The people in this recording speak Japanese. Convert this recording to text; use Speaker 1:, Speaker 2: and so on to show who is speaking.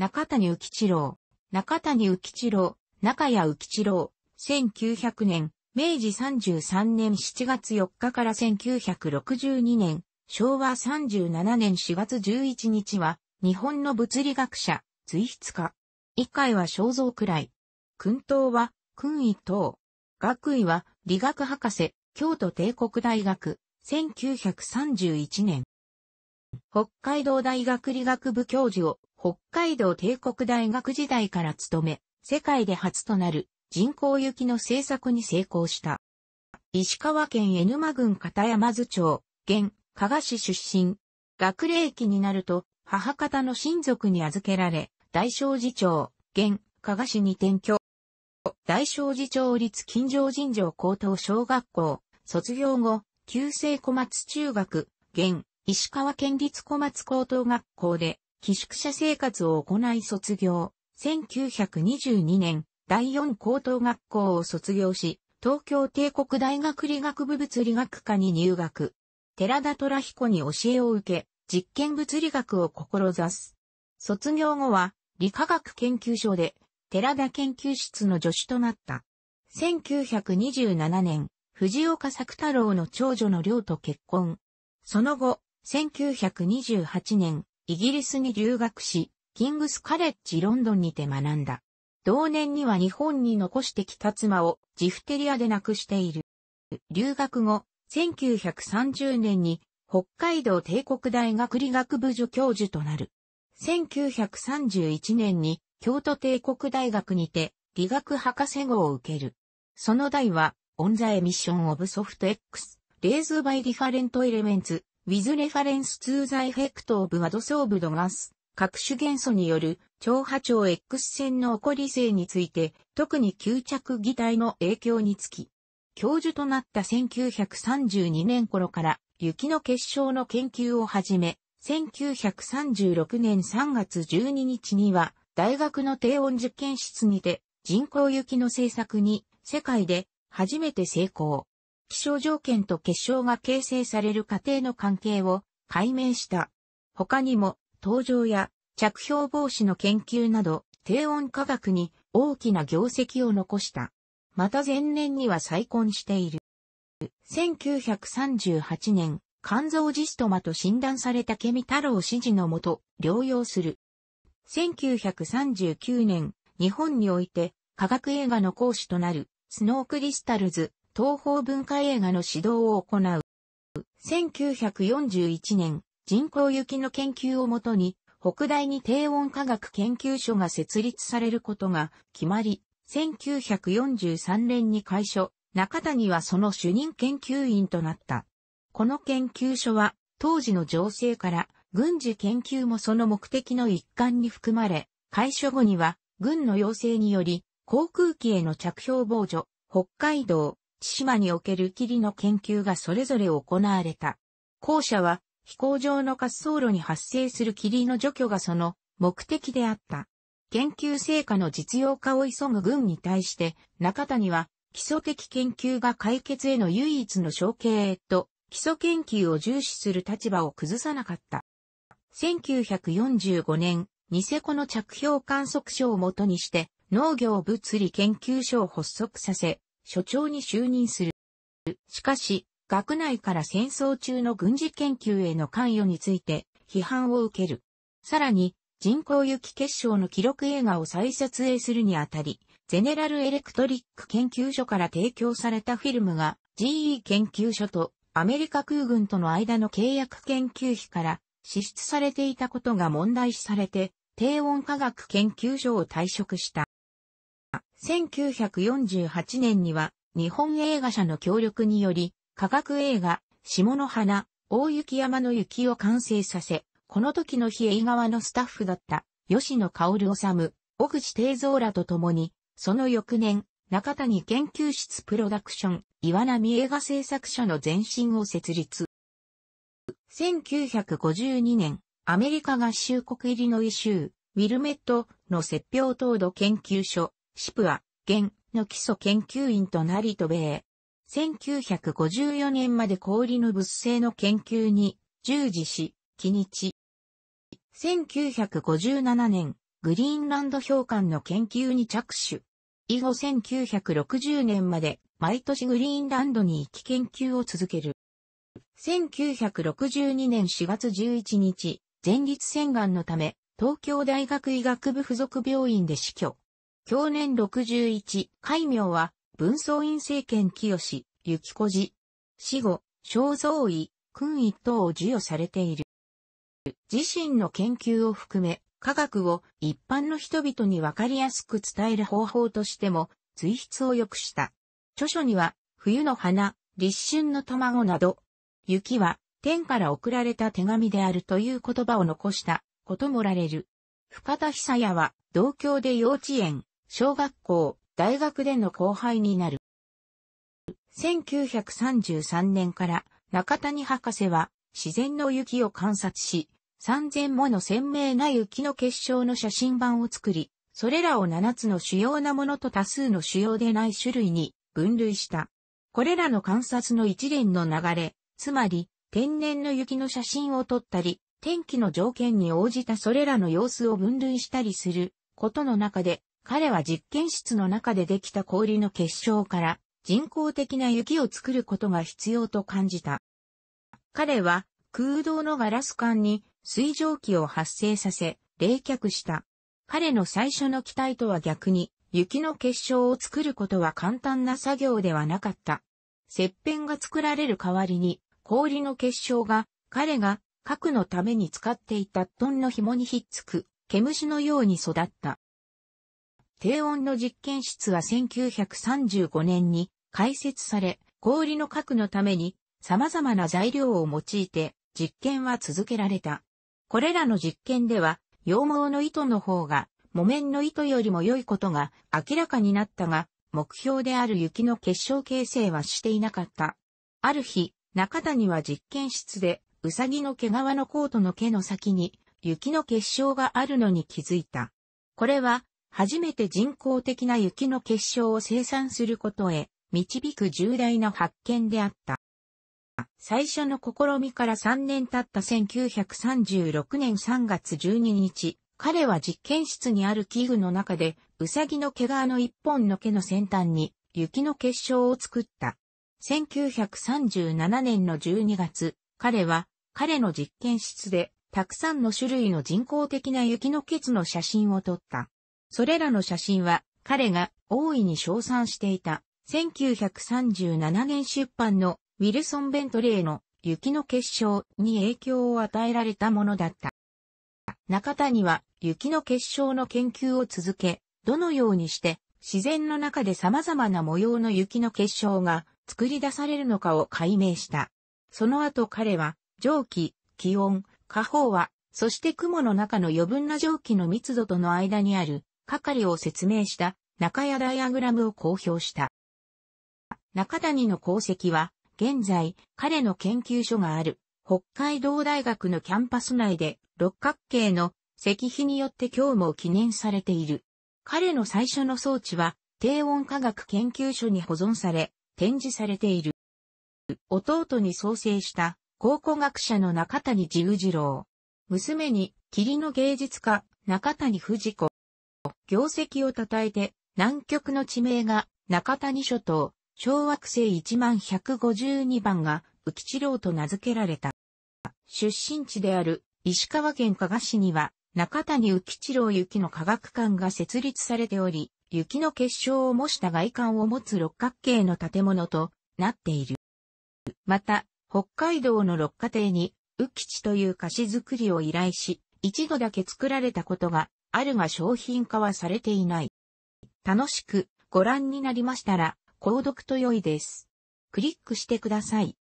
Speaker 1: 中谷浮一郎、中谷浮一郎、中谷浮一郎、1900年、明治33年7月4日から1962年、昭和37年4月11日は、日本の物理学者、随筆家。一回は肖像くらい。訓東は、訓位等。学位は、理学博士、京都帝国大学、1931年。北海道大学理学部教授を北海道帝国大学時代から務め、世界で初となる人工雪の製作に成功した。石川県江沼郡片山津町、現、加賀市出身。学齢期になると、母方の親族に預けられ、大正寺町、現、加賀市に転居。大正寺町立金城神城高等小学校、卒業後、旧制小松中学、現、石川県立小松高等学校で、寄宿舎生活を行い卒業。1922年、第四高等学校を卒業し、東京帝国大学理学部物理学科に入学。寺田虎彦に教えを受け、実験物理学を志す。卒業後は、理化学研究所で、寺田研究室の助手となった。1927年、藤岡作太郎の長女の寮と結婚。その後、1928年、イギリスに留学し、キングスカレッジロンドンにて学んだ。同年には日本に残してきた妻をジフテリアで亡くしている。留学後、1930年に北海道帝国大学理学部助教授となる。1931年に京都帝国大学にて理学博士号を受ける。その代は、オンザエミッションオブソフト X、レーズバイディファレントエレメンツ、with reference to the effect of adsorbed gas 各種元素による超波長 X 線の起こり性について、特に吸着擬態の影響につき、教授となった1932年頃から雪の結晶の研究を始め、1936年3月12日には大学の低温実験室にて人工雪の製作に世界で初めて成功。気象条件と結晶が形成される過程の関係を解明した。他にも、登場や着氷防止の研究など、低温科学に大きな業績を残した。また前年には再婚している。1938年、肝臓ジストマと診断されたケミ太郎指示のもと、療養する。1939年、日本において科学映画の講師となるスノークリスタルズ東方文化映画の指導を行う。1941年、人工雪の研究をもとに、北大に低温科学研究所が設立されることが決まり、1943年に開所、中谷はその主任研究員となった。この研究所は、当時の情勢から、軍事研究もその目的の一環に含まれ、開所後には、軍の要請により、航空機への着氷防除、北海道、千島における霧の研究がそれぞれ行われた。後者は、飛行場の滑走路に発生する霧の除去がその目的であった。研究成果の実用化を急ぐ軍に対して、中谷は基礎的研究が解決への唯一の承継へと、基礎研究を重視する立場を崩さなかった。1945年、ニセコの着氷観測所をもとにして、農業物理研究所を発足させ、所長に就任する。しかし、学内から戦争中の軍事研究への関与について批判を受ける。さらに、人工雪結晶の記録映画を再撮影するにあたり、ゼネラルエレクトリック研究所から提供されたフィルムが GE 研究所とアメリカ空軍との間の契約研究費から支出されていたことが問題視されて、低温科学研究所を退職した。1948年には日本映画社の協力により、科学映画、下の花、大雪山の雪を完成させ、この時の日映画のスタッフだった吉野薫治、小口定蔵らと共に、その翌年、中谷研究室プロダクション、岩波映画制作所の前身を設立。1952年、アメリカ合衆国入りの異州、ウィルメットの説表等度研究所、シプア、現の基礎研究員となり渡米。1954年まで氷の物性の研究に従事し、気日。1957年、グリーンランド評判の研究に着手。以後1960年まで毎年グリーンランドに行き研究を続ける。1962年4月11日、前立腺がんのため、東京大学医学部附属病院で死去。享年61、戒名は、文宗院政権清、志、雪子寺。死後、肖像位、君一等を授与されている。自身の研究を含め、科学を一般の人々にわかりやすく伝える方法としても、随筆を良くした。著書には、冬の花、立春の卵など、雪は天から送られた手紙であるという言葉を残したこともられる。深田久也は、同郷で幼稚園、小学校、大学での後輩になる。1933年から中谷博士は自然の雪を観察し、3000もの鮮明な雪の結晶の写真版を作り、それらを7つの主要なものと多数の主要でない種類に分類した。これらの観察の一連の流れ、つまり天然の雪の写真を撮ったり、天気の条件に応じたそれらの様子を分類したりすることの中で、彼は実験室の中でできた氷の結晶から人工的な雪を作ることが必要と感じた。彼は空洞のガラス管に水蒸気を発生させ冷却した。彼の最初の期待とは逆に雪の結晶を作ることは簡単な作業ではなかった。切片が作られる代わりに氷の結晶が彼が核のために使っていたトンの紐にひっつく毛虫のように育った。低温の実験室は1935年に開設され、氷の核のために様々な材料を用いて実験は続けられた。これらの実験では、羊毛の糸の方が木綿の糸よりも良いことが明らかになったが、目標である雪の結晶形成はしていなかった。ある日、中谷は実験室で、うさぎの毛皮のコートの毛の先に、雪の結晶があるのに気づいた。これは、初めて人工的な雪の結晶を生産することへ導く重大な発見であった。最初の試みから3年経った1936年3月12日、彼は実験室にある器具の中で、ウサギの毛皮の一本の毛の先端に雪の結晶を作った。1937年の12月、彼は彼の実験室でたくさんの種類の人工的な雪の結の写真を撮った。それらの写真は彼が大いに称賛していた1937年出版のウィルソン・ベントレーの雪の結晶に影響を与えられたものだった。中谷は雪の結晶の研究を続け、どのようにして自然の中で様々な模様の雪の結晶が作り出されるのかを解明した。その後彼は蒸気、気温、下方は、そして雲の中の余分な蒸気の密度との間にある係を説明した中谷ダイアグラムを公表した。中谷の功績は、現在、彼の研究所がある、北海道大学のキャンパス内で、六角形の石碑によって今日も記念されている。彼の最初の装置は、低温科学研究所に保存され、展示されている。弟に創生した考古学者の中谷十次郎。娘に霧の芸術家中谷藤子。業績を称えて、南極の地名が中谷諸島、小惑星1152番が浮地郎と名付けられた。出身地である石川県加賀市には中谷浮地郎雪の科学館が設立されており、雪の結晶を模した外観を持つ六角形の建物となっている。また、北海道の六花亭に、浮吉という菓子作りを依頼し、一度だけ作られたことがあるが商品化はされていない。楽しくご覧になりましたら、購読と良いです。クリックしてください。